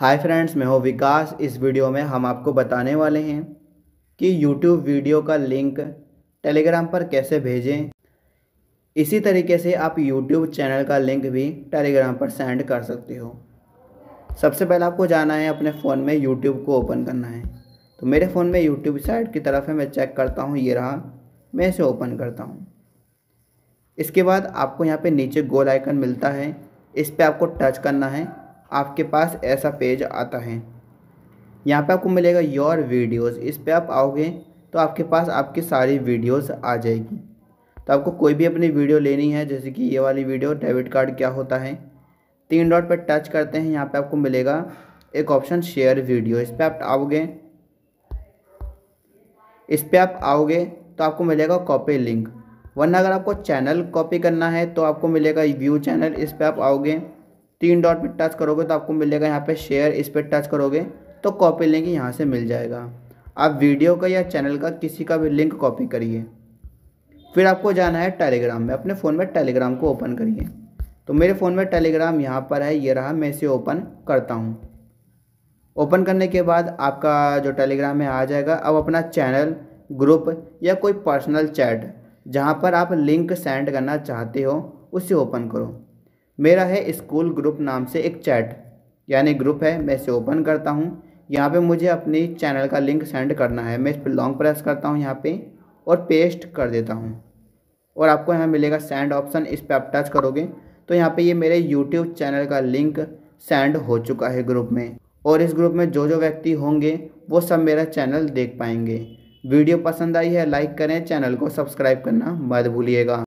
hi friends मैं हूँ विकास इस वीडियो में हम आपको बताने वाले हैं कि यूट्यूब वीडियो का लिंक टेलीग्राम पर कैसे भेजें इसी तरीके से आप यूट्यूब चैनल का लिंक भी टेलीग्राम पर सेंड कर सकते हो सबसे पहले आपको जाना है अपने फ़ोन में यूट्यूब को ओपन करना है तो मेरे फ़ोन में यूट्यूब साइट की तरफ है मैं चेक करता हूँ ये रहा मैं इसे ओपन करता हूँ इसके बाद आपको यहाँ पे नीचे गोल आइकन मिलता है इस पर आपको टच करना है आपके पास ऐसा पेज आता है यहाँ पे आपको मिलेगा योर वीडियोस इस पे आप आओगे तो आपके पास आपकी सारी वीडियोस आ जाएगी तो आपको कोई भी अपनी वीडियो लेनी है जैसे कि ये वाली वीडियो डेबिट कार्ड क्या होता है तीन डॉट पर टच करते हैं यहाँ पे आपको मिलेगा एक ऑप्शन शेयर वीडियो इस पर आप आओगे इस पर आप आओगे तो आपको मिलेगा कॉपी लिंक वरना अगर आपको चैनल कॉपी करना है तो आपको मिलेगा व्यू चैनल इस पर आप आओगे तीन डॉट पे टच करोगे तो आपको मिलेगा यहाँ पे शेयर इस पर टच करोगे तो कॉपी लिंक यहाँ से मिल जाएगा आप वीडियो का या चैनल का किसी का भी लिंक कॉपी करिए फिर आपको जाना है टेलीग्राम में अपने फ़ोन में टेलीग्राम को ओपन करिए तो मेरे फ़ोन में टेलीग्राम यहाँ पर है ये रहा मैं इसे ओपन करता हूँ ओपन करने के बाद आपका जो टेलीग्राम है आ जाएगा अब अपना चैनल ग्रुप या कोई पर्सनल चैट जहाँ पर आप लिंक सेंड करना चाहते हो उसे ओपन करो मेरा है स्कूल ग्रुप नाम से एक चैट यानी ग्रुप है मैं इसे ओपन करता हूँ यहाँ पे मुझे अपनी चैनल का लिंक सेंड करना है मैं इस पर लॉन्ग प्रेस करता हूँ यहाँ पे और पेस्ट कर देता हूँ और आपको यहाँ मिलेगा सेंड ऑप्शन इस पर आप टच करोगे तो यहाँ पे ये मेरे यूट्यूब चैनल का लिंक सेंड हो चुका है ग्रुप में और इस ग्रुप में जो जो व्यक्ति होंगे वो सब मेरा चैनल देख पाएंगे वीडियो पसंद आई है लाइक करें चैनल को सब्सक्राइब करना मत भूलिएगा